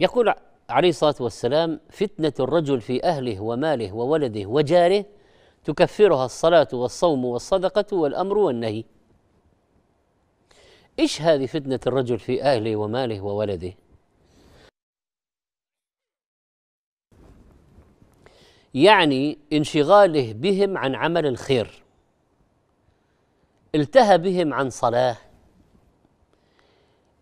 يقول عليه الصلاه والسلام فتنه الرجل في اهله وماله وولده وجاره تكفرها الصلاه والصوم والصدقه والامر والنهي ايش هذه فتنه الرجل في اهله وماله وولده يعني انشغاله بهم عن عمل الخير التهى بهم عن صلاه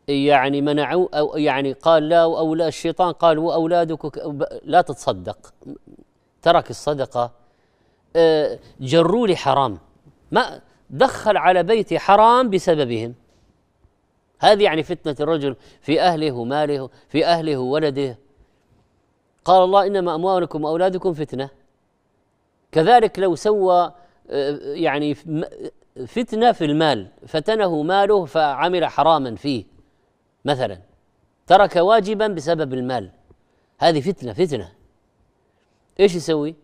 يعني منعوا أو يعني قال لا لا الشيطان قال وأولادك لا تتصدق ترك الصدقة آه، جروا لي حرام ما دخل على بيتي حرام بسببهم هذه يعني فتنة الرجل في أهله وماله في أهله وولده قال الله إنما أموالكم وأولادكم فتنة كذلك لو سوى آه، يعني فتنة في المال فتنه ماله فعمل حراما فيه مثلا ترك واجبا بسبب المال هذه فتنه فتنه ايش يسوي؟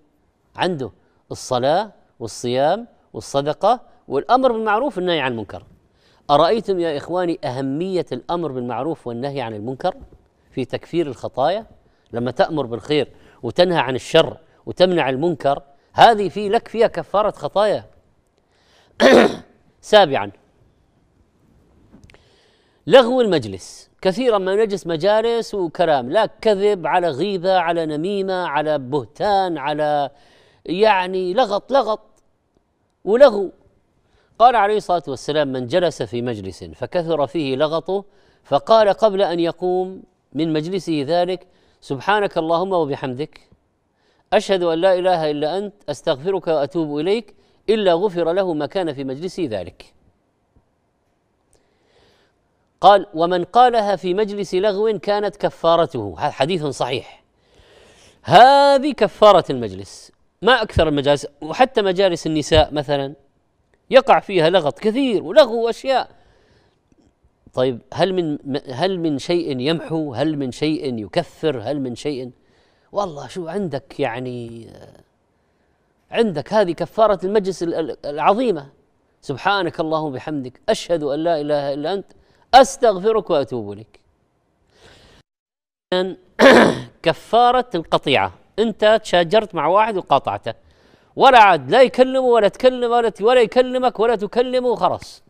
عنده الصلاه والصيام والصدقه والامر بالمعروف والنهي عن المنكر ارايتم يا اخواني اهميه الامر بالمعروف والنهي عن المنكر في تكفير الخطايا لما تامر بالخير وتنهى عن الشر وتمنع المنكر هذه في لك فيها كفاره خطايا سابعا لغو المجلس كثيرا ما نجلس مجالس وكلام لا كذب على غيبة على نميمة على بهتان على يعني لغط لغط ولغو قال عليه الصلاة والسلام من جلس في مجلس فكثر فيه لغطه فقال قبل أن يقوم من مجلسه ذلك سبحانك اللهم وبحمدك أشهد أن لا إله إلا أنت أستغفرك وأتوب إليك إلا غفر له ما كان في مجلسه ذلك قال ومن قالها في مجلس لغو كانت كفارته هذا حديث صحيح هذه كفارة المجلس ما أكثر المجالس وحتى مجالس النساء مثلا يقع فيها لغط كثير ولغو وأشياء طيب هل من هل من شيء يمحو هل من شيء يكفر هل من شيء والله شو عندك يعني عندك هذه كفارة المجلس العظيمة سبحانك اللهم وبحمدك أشهد أن لا إله إلا أنت أستغفرك وأتوب لك كفارة القطيعة أنت تشاجرت مع واحد وقاطعته ولا عاد لا يكلمه ولا تكلم ولا, ولا يكلمك ولا تكلمه خلاص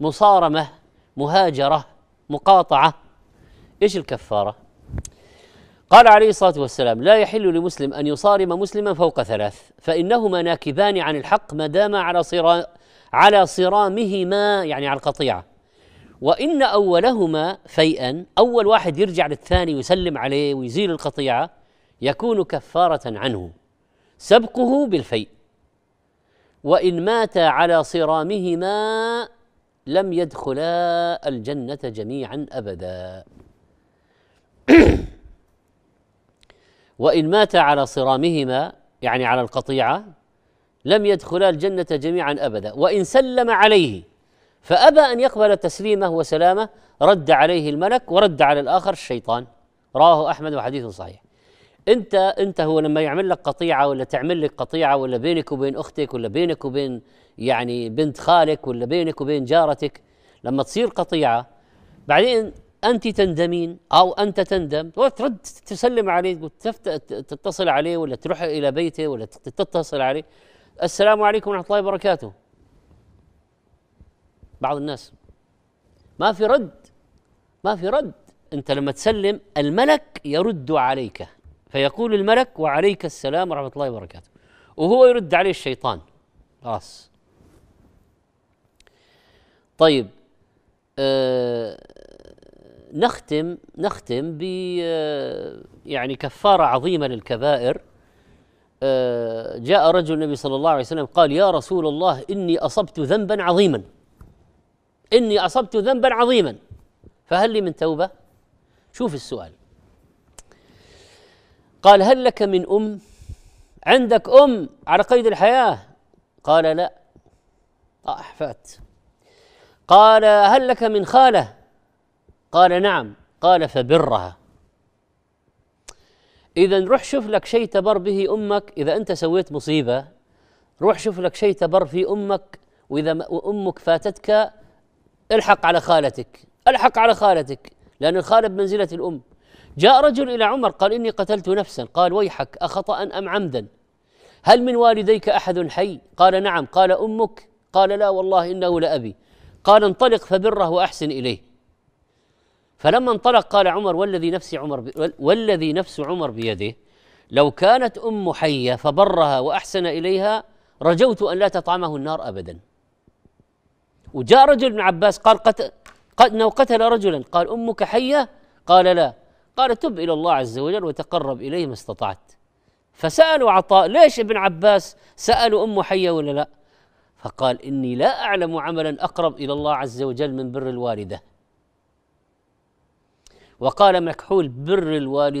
مصارمة مهاجرة مقاطعة إيش الكفارة قال عليه الصلاة والسلام لا يحل لمسلم أن يصارم مسلما فوق ثلاث فإنهما ناكبان عن الحق ما دام على صرا على صرامهما يعني على القطيعة وإن أولهما فيئا أول واحد يرجع للثاني ويسلم عليه ويزيل القطيعة يكون كفارة عنه سبقه بالفيء وإن مات على صرامهما لم يدخلا الجنة جميعا أبدا وإن مات على صرامهما يعني على القطيعة لم يدخلا الجنة جميعا أبدا وإن سلم عليه فأبى أن يقبل تسليمه وسلامه رد عليه الملك ورد على الآخر الشيطان رواه أحمد وحديث صحيح أنت أنت هو لما يعمل لك قطيعة ولا تعمل لك قطيعة ولا بينك وبين أختك ولا بينك وبين يعني بنت خالك ولا بينك وبين جارتك لما تصير قطيعة بعدين أنت تندمين أو أنت تندم وترد تسلم عليه تتصل عليه ولا تروح إلى بيته ولا تتصل عليه السلام عليكم ورحمة الله وبركاته بعض الناس ما في رد ما في رد انت لما تسلم الملك يرد عليك فيقول الملك وعليك السلام ورحمه الله وبركاته وهو يرد عليه الشيطان خلاص طيب آه نختم نختم ب آه، يعني كفاره عظيمه للكبائر آه، جاء رجل النبي صلى الله عليه وسلم قال يا رسول الله اني اصبت ذنبا عظيما إني أصبت ذنبا عظيما فهل لي من توبة؟ شوف السؤال قال هل لك من أم؟ عندك أم على قيد الحياة؟ قال لا أحفات قال هل لك من خالة؟ قال نعم قال فبرها إذا روح شوف لك شيء تبر به أمك إذا أنت سويت مصيبة روح شوف لك شيء تبر في أمك وإذا أمك فاتتك الحق على خالتك الحق على خالتك لأن الخالة بمنزلة الأم جاء رجل إلى عمر قال إني قتلت نفسا قال ويحك أخطأ أم عمدا هل من والديك أحد حي قال نعم قال أمك قال لا والله إنه لأبي قال انطلق فبره وأحسن إليه فلما انطلق قال عمر والذي نفس عمر والذي نفس عمر بيده لو كانت أم حية فبرها وأحسن إليها رجوت أن لا تطعمه النار أبدا وجاء رجل من عباس قال قتل انه قتل رجلا قال امك حيه قال لا قال تب الى الله عز وجل وتقرب اليه ما استطعت فسالوا عطاء ليش ابن عباس سالوا امه حيه ولا لا فقال اني لا اعلم عملا اقرب الى الله عز وجل من بر الوالده وقال مكحول بر الوالده